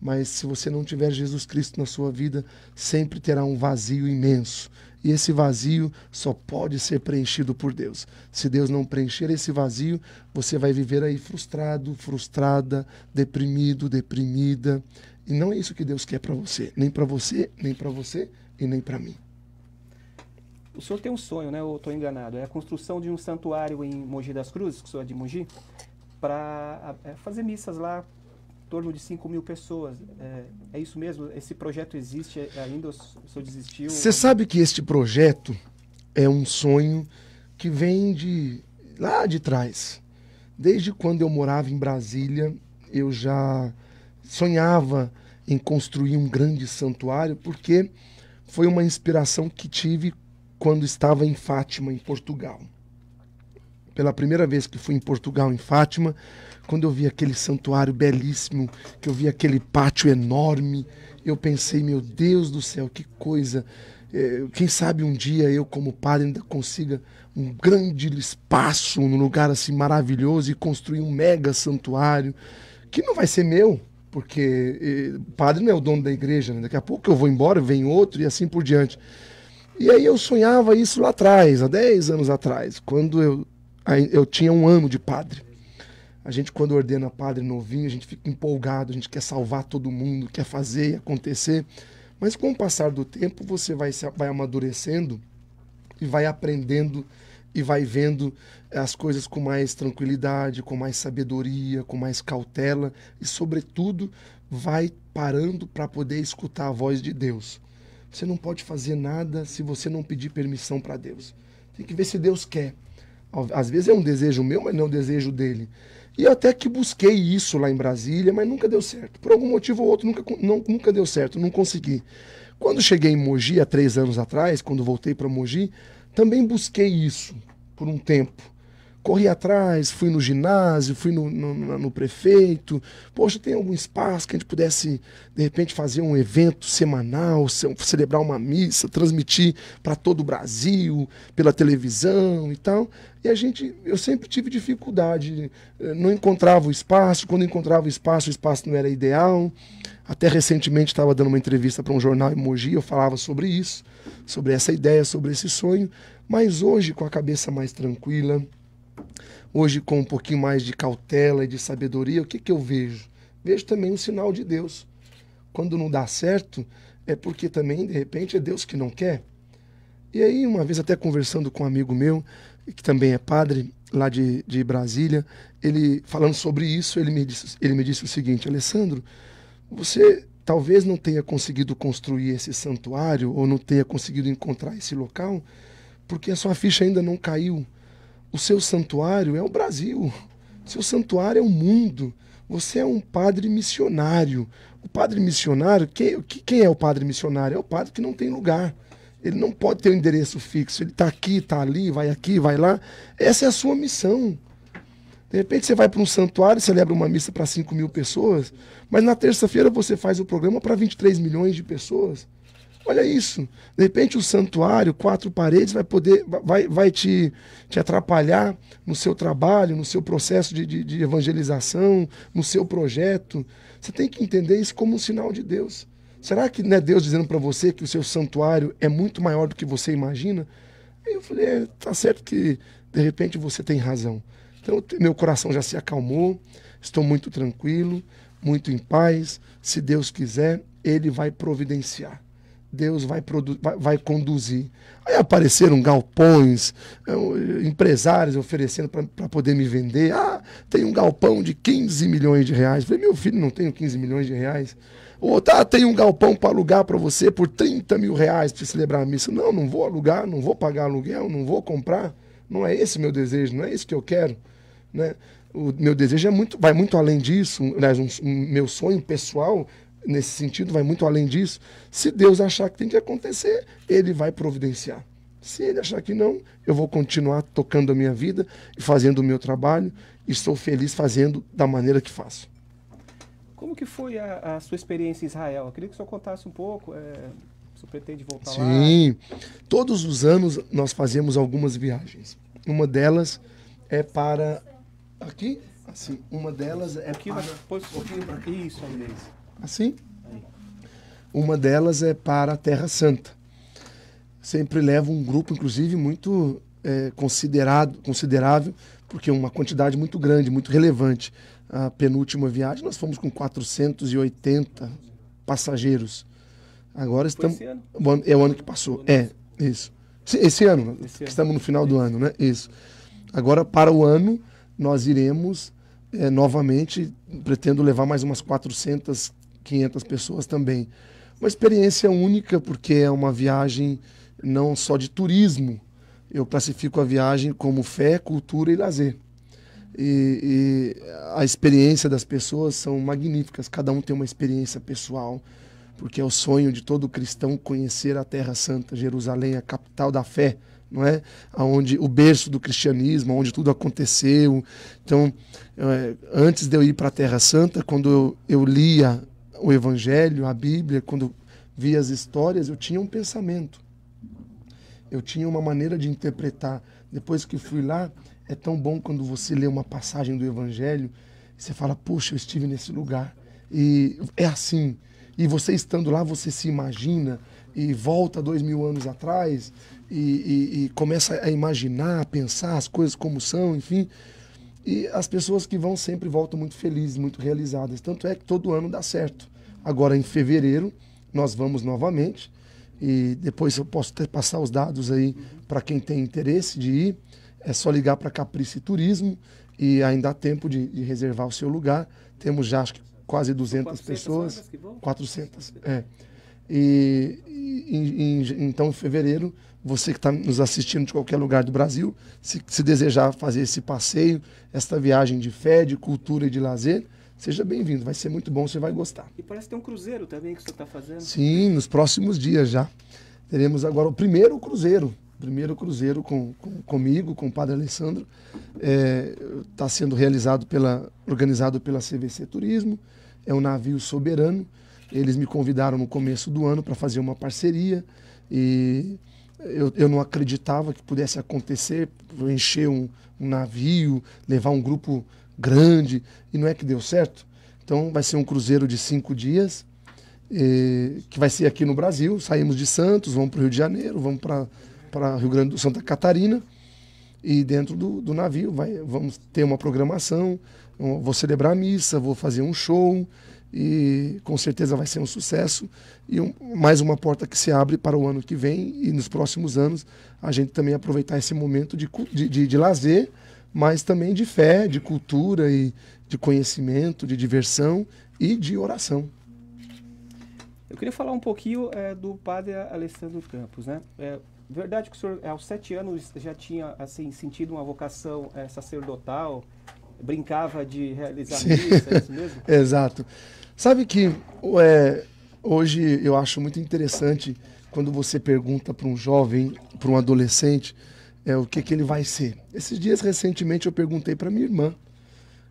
S2: mas se você não tiver Jesus Cristo na sua vida, sempre terá um vazio imenso. E esse vazio só pode ser preenchido por Deus. Se Deus não preencher esse vazio, você vai viver aí frustrado, frustrada, deprimido, deprimida. E não é isso que Deus quer para você, nem para você, nem para você e nem para mim.
S1: O senhor tem um sonho, né? Eu estou enganado. É a construção de um santuário em Mogi das Cruzes, que o senhor é de Mogi, para é, fazer missas lá, em torno de 5 mil pessoas. É, é, isso mesmo? Esse projeto existe ainda? O senhor desistiu? Você sabe
S2: que este projeto é um sonho que vem de lá de trás. Desde quando eu morava em Brasília, eu já sonhava em construir um grande santuário, porque foi uma inspiração que tive quando estava em Fátima, em Portugal. Pela primeira vez que fui em Portugal, em Fátima, quando eu vi aquele santuário belíssimo, que eu vi aquele pátio enorme, eu pensei, meu Deus do céu, que coisa. É, quem sabe um dia eu, como padre, ainda consiga um grande espaço, um lugar assim maravilhoso e construir um mega santuário, que não vai ser meu, porque eh, o padre não é o dono da igreja, né? daqui a pouco eu vou embora, vem outro e assim por diante. E aí eu sonhava isso lá atrás, há 10 anos atrás, quando eu, eu tinha um ano de padre. A gente, quando ordena padre novinho, a gente fica empolgado, a gente quer salvar todo mundo, quer fazer acontecer. Mas com o passar do tempo, você vai, vai amadurecendo e vai aprendendo e vai vendo as coisas com mais tranquilidade, com mais sabedoria, com mais cautela e, sobretudo, vai parando para poder escutar a voz de Deus. Você não pode fazer nada se você não pedir permissão para Deus. Tem que ver se Deus quer. Às vezes é um desejo meu, mas não é um desejo dele. E eu até que busquei isso lá em Brasília, mas nunca deu certo. Por algum motivo ou outro, nunca, não, nunca deu certo, não consegui. Quando cheguei em Mogi, há três anos atrás, quando voltei para Mogi, também busquei isso por um tempo corri atrás, fui no ginásio, fui no, no, no, prefeito. Poxa, tem algum espaço que a gente pudesse, de repente, fazer um evento semanal, ce celebrar uma missa, transmitir para todo o Brasil, pela televisão e tal. E a gente, eu sempre tive dificuldade, eh, não encontrava o espaço, quando encontrava o espaço, o espaço não era ideal. Até recentemente estava dando uma entrevista para um jornal em Mogi, eu falava sobre isso, sobre essa ideia, sobre esse sonho. Mas hoje, com a cabeça mais tranquila, Hoje, com um pouquinho mais de cautela e de sabedoria, o que, que eu vejo? Vejo também um sinal de Deus. Quando não dá certo, é porque também, de repente, é Deus que não quer. E aí, uma vez até conversando com um amigo meu, que também é padre, lá de, de Brasília, ele falando sobre isso, ele me, disse, ele me disse o seguinte: Alessandro, você talvez não tenha conseguido construir esse santuário ou não tenha conseguido encontrar esse local porque a sua ficha ainda não caiu o seu santuário é o Brasil. O seu santuário é o mundo. Você é um padre missionário. O padre missionário, quem, quem é o padre missionário? É o padre que não tem lugar. Ele não pode ter um endereço fixo. Ele está aqui, está ali, vai aqui, vai lá. Essa é a sua missão. De repente você vai para um santuário, celebra uma missa para 5 mil pessoas, mas na terça-feira você faz o programa para 23 milhões de pessoas. Olha isso. De repente o santuário, quatro paredes, vai poder, vai, vai te, te atrapalhar no seu trabalho, no seu processo de, de, de evangelização, no seu projeto. Você tem que entender isso como um sinal de Deus. Será que não é Deus dizendo para você que o seu santuário é muito maior do que você imagina? Aí eu falei, é, tá certo que de repente você tem razão. Então meu coração já se acalmou, estou muito tranquilo, muito em paz. Se Deus quiser, Ele vai providenciar. Deus vai, vai, vai, conduzir. Aí apareceram galpões, é, empresários oferecendo para poder me vender. Ah, tem um galpão de 15 milhões de reais. Eu falei, meu filho, não tenho 15 milhões de reais. Ou tá, tem um galpão para alugar para você por 30 mil reais para celebrar a missa. Não, não vou alugar, não vou pagar aluguel, não vou comprar. Não é esse meu desejo, não é isso que eu quero. Né? O meu desejo é muito, vai muito além disso. Aliás, um, um, meu sonho pessoal nesse sentido, vai muito além disso. Se Deus achar que tem que acontecer, ele vai providenciar. Se ele achar que não, eu vou continuar tocando a minha vida e fazendo o meu trabalho e estou feliz fazendo da maneira que faço.
S1: Como que foi a, a sua experiência em Israel? Eu queria que o senhor contasse um pouco. É,
S2: senhor pretende voltar Sim. lá? Sim. Todos os anos nós fazemos algumas viagens. Uma delas é para... Aqui? Assim, uma delas é aqui, para... Mas, pois, um pouquinho para... Isso, Andrés. Assim? Uma delas é para a Terra Santa. Sempre levo um grupo, inclusive, muito é, considerado, considerável, porque é uma quantidade muito grande, muito relevante. A penúltima viagem nós fomos com 480 passageiros. Agora Foi estamos. Ano? É o ano que passou. É, isso. Esse ano, Esse estamos ano. no final do ano, né? Isso. Agora, para o ano, nós iremos é, novamente, pretendo levar mais umas 400 500 pessoas também. Uma experiência única, porque é uma viagem não só de turismo. Eu classifico a viagem como fé, cultura e lazer. E, e a experiência das pessoas são magníficas, cada um tem uma experiência pessoal, porque é o sonho de todo cristão conhecer a Terra Santa, Jerusalém, a capital da fé, não é? Aonde o berço do cristianismo, onde tudo aconteceu. Então, é, antes de eu ir para a Terra Santa, quando eu, eu lia o Evangelho, a Bíblia, quando via as histórias, eu tinha um pensamento. Eu tinha uma maneira de interpretar. Depois que fui lá, é tão bom quando você lê uma passagem do Evangelho e você fala: Poxa, eu estive nesse lugar. E é assim. E você estando lá, você se imagina e volta dois mil anos atrás e, e, e começa a imaginar, a pensar as coisas como são, enfim. E as pessoas que vão sempre voltam muito felizes, muito realizadas. Tanto é que todo ano dá certo. Agora, em fevereiro, nós vamos novamente. E depois eu posso ter, passar os dados aí para quem tem interesse de ir. É só ligar para Caprice Turismo e ainda há tempo de, de, reservar o seu lugar. Temos já acho que quase 200 pessoas. 400. É. E, e, e, então, em fevereiro, você que está nos assistindo de qualquer lugar do Brasil, se, se, desejar fazer esse passeio, esta viagem de fé, de cultura e de lazer, seja bem-vindo. Vai ser muito bom, você vai gostar. E
S1: parece que tem um cruzeiro também que você está fazendo. Sim,
S2: nos próximos dias já. Teremos agora o primeiro cruzeiro. Primeiro cruzeiro com, com comigo, com o padre Alessandro. Está é, tá sendo realizado pela, organizado pela CVC Turismo. É um navio soberano. Eles me convidaram no começo do ano para fazer uma parceria. E eu, eu não acreditava que pudesse acontecer, encher um, um navio, levar um grupo grande, e não é que deu certo. Então vai ser um cruzeiro de cinco dias, que vai ser aqui no Brasil. Saímos de Santos, vamos para o Rio de Janeiro, vamos para Rio Grande do Santa Catarina. E dentro do, do navio vai, vamos ter uma programação, vou celebrar a missa, vou fazer um show, e com certeza vai ser um sucesso e um, mais uma porta que se abre para o ano que vem e nos próximos anos a gente também aproveitar esse momento de, de, de, de lazer, mas também de fé, de cultura e de conhecimento, de diversão e de oração.
S1: Eu queria falar um pouquinho é, do padre Alessandro Campos, né? É, verdade que o senhor é, aos sete anos já tinha assim sentido uma vocação é, sacerdotal, brincava de realizar Sim. é isso mesmo?
S2: Exato. Sabe que é, hoje eu acho muito interessante quando você pergunta para um jovem, para um adolescente, é, o que, que ele vai ser. Esses dias, recentemente, eu perguntei para minha irmã,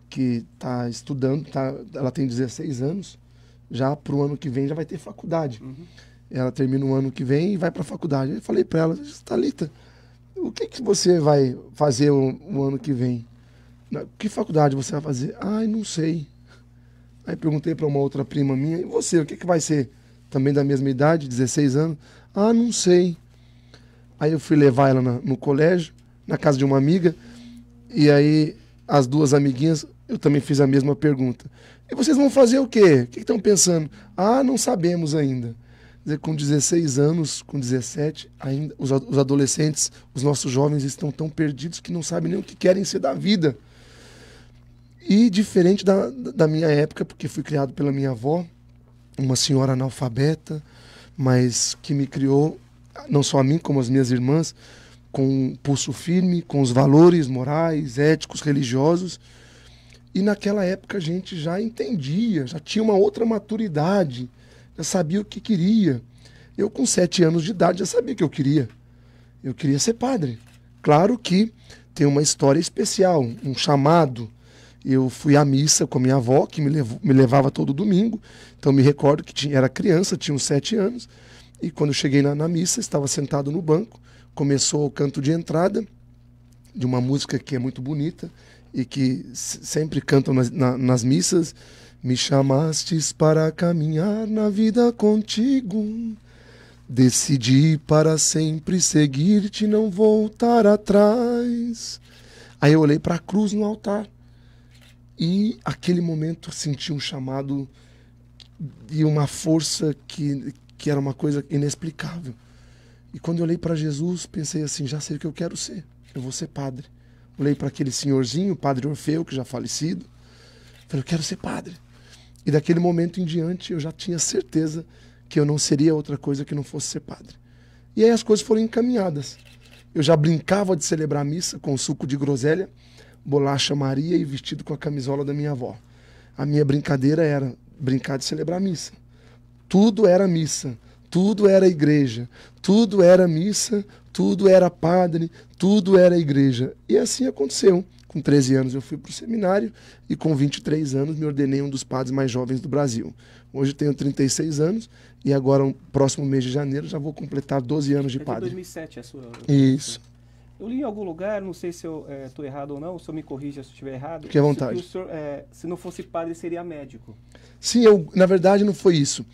S2: que está estudando, tá, ela tem 16 anos, já para o ano que vem já vai ter faculdade. Uhum. Ela termina o ano que vem e vai para a faculdade. Eu falei para ela, Thalita, o que, que você vai fazer o, o ano que vem? que faculdade você vai fazer? Ai, ah, não sei. Aí perguntei para uma outra prima minha, e você, o que, que vai ser? Também da mesma idade, 16 anos? Ah, não sei. Aí eu fui levar ela na, no colégio, na casa de uma amiga, e aí as duas amiguinhas, eu também fiz a mesma pergunta. E vocês vão fazer o quê? O que estão pensando? Ah, não sabemos ainda. Quer dizer, com 16 anos, com 17, ainda os, os adolescentes, os nossos jovens estão tão perdidos que não sabem nem o que querem ser da vida. E diferente da, da minha época, porque fui criado pela minha avó, uma senhora analfabeta, mas que me criou, não só a mim, como as minhas irmãs, com um pulso firme, com os valores morais, éticos, religiosos. E naquela época a gente já entendia, já tinha uma outra maturidade, já sabia o que queria. Eu, com sete anos de idade, já sabia o que eu queria. Eu queria ser padre. Claro que tem uma história especial, um chamado eu fui à missa com a minha avó, que me, levou, me levava todo domingo. Então me recordo que tinha, era criança, tinha uns sete anos. E quando cheguei lá na missa, estava sentado no banco, começou o canto de entrada de uma música que é muito bonita e que sempre cantam nas, na, nas missas. Me chamastes para caminhar na vida contigo. Decidi para sempre seguir-te, não voltar atrás. Aí eu olhei para a cruz no altar e aquele momento senti um chamado e uma força que, que era uma coisa inexplicável. E quando eu olhei para Jesus, pensei assim: já sei o que eu quero ser, eu vou ser padre. Olhei para aquele senhorzinho, padre Orfeu, que já falecido, falei: eu quero ser padre. E daquele momento em diante eu já tinha certeza que eu não seria outra coisa que não fosse ser padre. E aí as coisas foram encaminhadas. Eu já brincava de celebrar a missa com suco de groselha bolacha Maria e vestido com a camisola da minha avó. A minha brincadeira era brincar de celebrar missa. Tudo era missa, tudo era igreja, tudo era missa, tudo era padre, tudo era igreja. E assim aconteceu. Com 13 anos eu fui para o seminário e com 23 anos me ordenei um dos padres mais jovens do Brasil. Hoje tenho 36 anos e agora, próximo mês de janeiro, já vou completar 12 anos de Até padre. 2007 é a sua. Isso.
S1: Eu li em algum lugar, não sei se eu estou eh, é, errado ou não, o senhor me corrija se estiver errado. Fique à vontade. Se, senhor, é, se não fosse padre, seria médico.
S2: Sim, eu, na verdade não foi isso.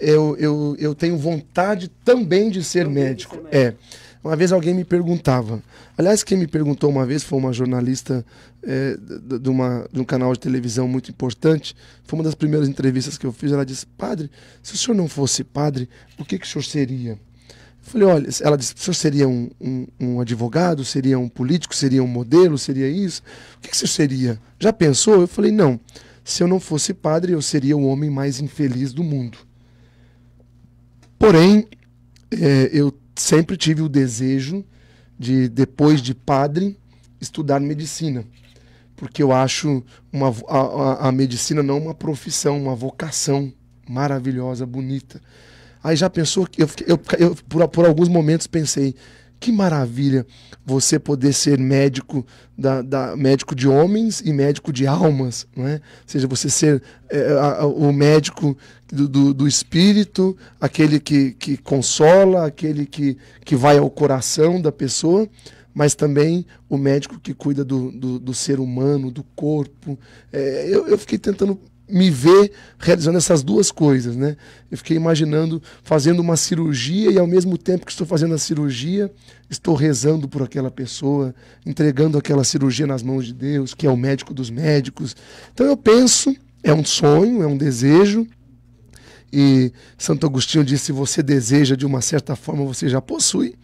S2: Eu, eu, eu tenho vontade também de ser, também médico. De ser médico. É. Uma vez alguém me perguntava. Aliás, quem me perguntou uma vez foi uma jornalista é, de, uma, de um canal de televisão muito importante. Foi uma das primeiras entrevistas que eu fiz. Ela disse: Padre, se o senhor não fosse padre, o que, que o senhor seria? Falei, olha, ela disse, o senhor seria um, um, um, advogado, seria um político, seria um modelo, seria isso? O que, que você seria? Já pensou? Eu falei, não. Se eu não fosse padre, eu seria o homem mais infeliz do mundo. Porém, é, eu sempre tive o desejo de, depois de padre, estudar medicina. Porque eu acho uma, a, a, a medicina não uma profissão, uma vocação maravilhosa, bonita. Aí já pensou que eu, eu, eu por, por alguns momentos pensei, que maravilha você poder ser médico da, da, médico de homens e médico de almas, não é? Ou seja, você ser é, a, o médico do, do, do, espírito, aquele que, que consola, aquele que, que vai ao coração da pessoa, mas também o médico que cuida do, do, do ser humano, do corpo. É, eu, eu fiquei tentando me ver realizando essas duas coisas, né? Eu fiquei imaginando fazendo uma cirurgia e ao mesmo tempo que estou fazendo a cirurgia, estou rezando por aquela pessoa, entregando aquela cirurgia nas mãos de Deus, que é o médico dos médicos. Então eu penso, é um sonho, é um desejo. E Santo Agostinho disse: se você deseja de uma certa forma, você já possui.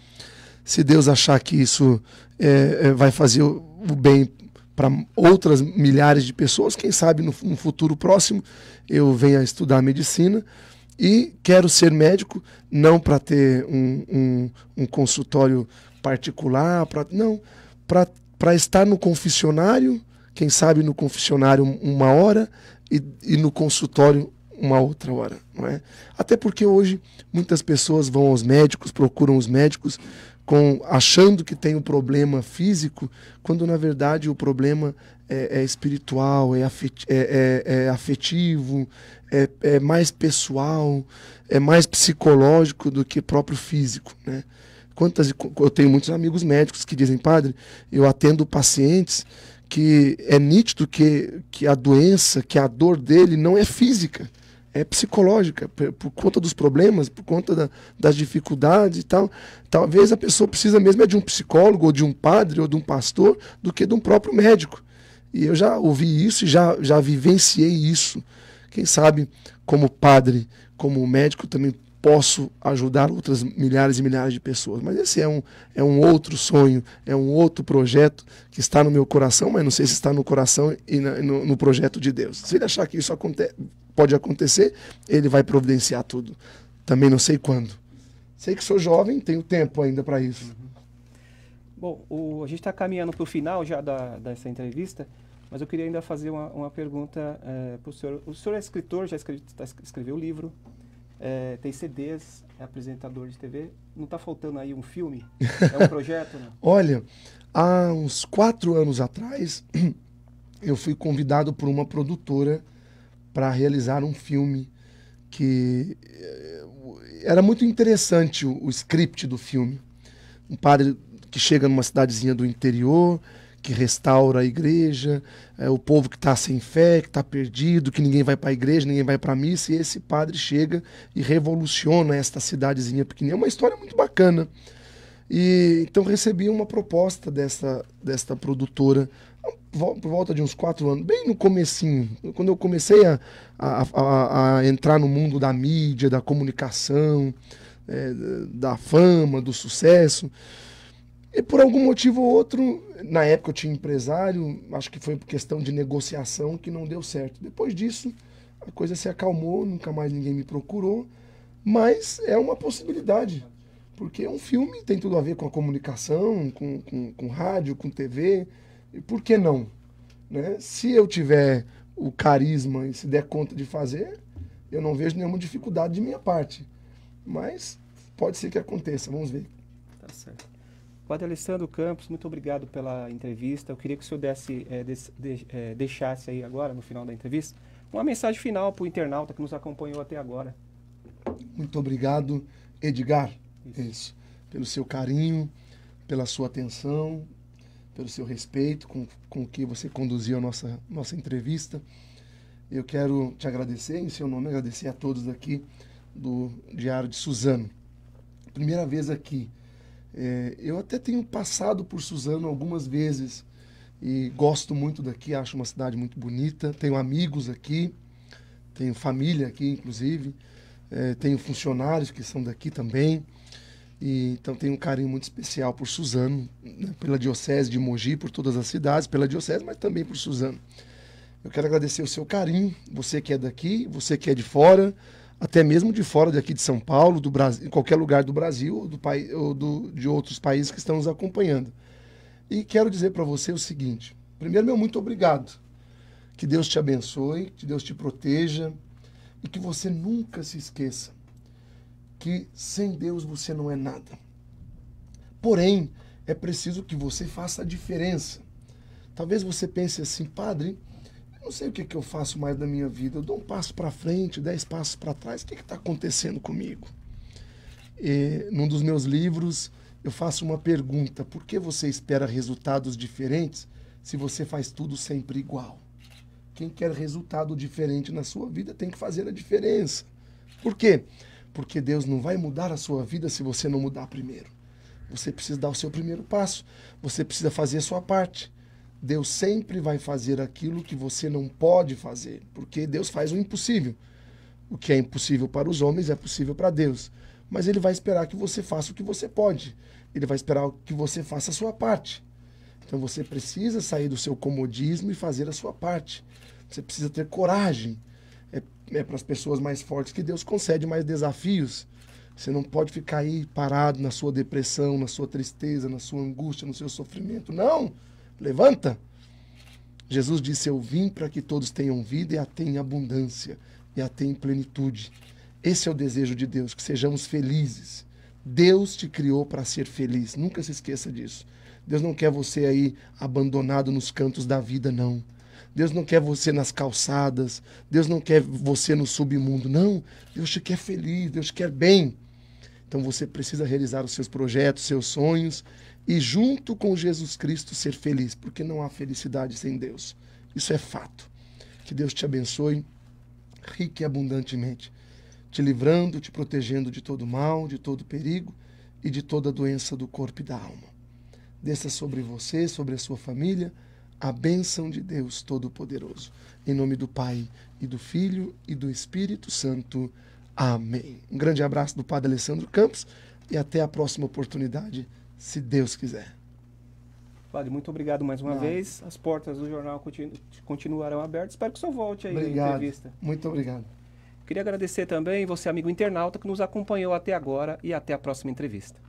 S2: Se Deus achar que isso é, é vai fazer o bem para outras milhares de pessoas. Quem sabe no, no futuro próximo eu venha estudar medicina e quero ser médico não para ter um, um, um, consultório particular, pra, não, para estar no confessionário, quem sabe no confessionário uma hora e, e no consultório uma outra hora, não é? Até porque hoje muitas pessoas vão aos médicos, procuram os médicos com achando que tem um problema físico, quando na verdade o problema é, é espiritual, é, afet, é, é, é afetivo, é, é, mais pessoal, é mais psicológico do que próprio físico, né? Quantas, eu tenho muitos amigos médicos que dizem, padre, eu atendo pacientes que é nítido que, que a doença, que a dor dele não é física, é, psicológica, por, por, conta dos problemas, por conta da, das dificuldades e tal. Talvez a pessoa precisa mesmo é de um psicólogo, ou de um padre, ou de um pastor, do que de um próprio médico. E eu já ouvi isso e já, já vivenciei isso. Quem sabe, como padre, como médico, também posso ajudar outras milhares e milhares de pessoas. Mas esse é um, é um outro sonho, é um outro projeto que está no meu coração, mas não sei se está no coração e na, no, no projeto de Deus. Se ele achar que isso acontece pode acontecer, ele vai providenciar tudo. Também não sei quando. Sei que sou jovem, tenho tempo ainda para isso. Uhum.
S1: Bom, o, a gente está caminhando para o final já da, dessa entrevista, mas eu queria ainda fazer uma, uma pergunta é, para o senhor. O senhor é escritor, já escreve, tá, escreveu livro, é, tem CDs, é apresentador de TV. Não está faltando aí um filme? É um projeto? Né?
S2: Olha, há uns quatro anos atrás, eu fui convidado por uma produtora para realizar um filme que eh, era muito interessante o, o script do filme. Um padre que chega numa cidadezinha do interior, que restaura a igreja, é, o povo que está sem fé, que está perdido, que ninguém vai para a igreja, ninguém vai para a missa, e esse padre chega e revoluciona esta cidadezinha pequenininha. É uma história muito bacana. E então recebi uma proposta dessa, desta produtora por volta de uns quatro anos, bem no comecinho, quando eu comecei a, a, a, a entrar no mundo da mídia, da comunicação, é, da fama, do sucesso. E por algum motivo ou outro, na época eu tinha empresário, acho que foi por questão de negociação que não deu certo. Depois disso, a coisa se acalmou, nunca mais ninguém me procurou, mas é uma possibilidade. Porque é um filme tem tudo a ver com a comunicação, com, com, com rádio, com TV, e por que não? Né? Se eu tiver o carisma e se der conta de fazer, eu não vejo nenhuma dificuldade de minha parte. Mas pode ser que aconteça, vamos ver. Tá certo.
S1: Padre Alessandro Campos, muito obrigado pela entrevista. Eu queria que o senhor desse, é, des, de, é, deixasse aí agora, no final da entrevista, uma mensagem final para o internauta que nos acompanhou até agora.
S2: Muito obrigado, Edgar, isso. Isso, pelo seu carinho, pela sua atenção, pelo seu respeito com, com que você conduziu a nossa, nossa entrevista. Eu quero te agradecer, em seu nome, agradecer a todos aqui do Diário de Suzano. Primeira vez aqui. É, eu até tenho passado por Suzano algumas vezes e gosto muito daqui, acho uma cidade muito bonita. Tenho amigos aqui, tenho família aqui, inclusive, é, tenho funcionários que são daqui também. E, então tenho um carinho muito especial por Suzano, né, pela Diocese de Mogi, por todas as cidades, pela Diocese, mas também por Suzano. Eu quero agradecer o seu carinho, você que é daqui, você que é de fora, até mesmo de fora daqui de São Paulo, do Brasil, em qualquer lugar do Brasil do país, ou do, de outros países que estão nos acompanhando. E quero dizer para você o seguinte: primeiro, meu muito obrigado. Que Deus te abençoe, que Deus te proteja e que você nunca se esqueça que sem Deus você não é nada. Porém, é preciso que você faça a diferença. Talvez você pense assim, padre, eu não sei o que, é que eu faço mais na minha vida. Eu dou um passo para frente, dez passos para trás. O que é está acontecendo comigo? E, num dos meus livros, eu faço uma pergunta: por que você espera resultados diferentes se você faz tudo sempre igual? Quem quer resultado diferente na sua vida tem que fazer a diferença. Por quê? Porque Deus não vai mudar a sua vida se você não mudar primeiro. Você precisa dar o seu primeiro passo. Você precisa fazer a sua parte. Deus sempre vai fazer aquilo que você não pode fazer, porque Deus faz o impossível. O que é impossível para os homens é possível para Deus. Mas Ele vai esperar que você faça o que você pode. Ele vai esperar que você faça a sua parte. Então você precisa sair do seu comodismo e fazer a sua parte. Você precisa ter coragem é, é para as pessoas mais fortes que Deus concede mais desafios. Você não pode ficar aí parado na sua depressão, na sua tristeza, na sua angústia, no seu sofrimento. Não! Levanta! Jesus disse: Eu vim para que todos tenham vida e a tenham abundância e a tenham plenitude. Esse é o desejo de Deus, que sejamos felizes. Deus te criou para ser feliz. Nunca se esqueça disso. Deus não quer você aí abandonado nos cantos da vida, não. Deus não quer você nas calçadas, Deus não quer você no submundo, não. Deus te quer feliz, Deus te quer bem. Então você precisa realizar os seus projetos, seus sonhos e junto com Jesus Cristo ser feliz, porque não há felicidade sem Deus. Isso é fato. Que Deus te abençoe rica e abundantemente, te livrando, te protegendo de todo mal, de todo perigo e de toda doença do corpo e da alma. Desça sobre você, sobre a sua família a bênção de Deus Todo-Poderoso. Em nome do Pai e do Filho e do Espírito Santo. Amém. Um grande abraço do Padre Alessandro Campos e até a próxima oportunidade, se Deus quiser.
S1: Padre, muito obrigado
S2: mais uma Nada. vez.
S1: As portas do jornal continu continuarão abertas. Espero que o senhor volte aí obrigado. na entrevista.
S2: Muito obrigado.
S1: Queria agradecer também você, amigo internauta, que nos acompanhou até agora e até a próxima entrevista.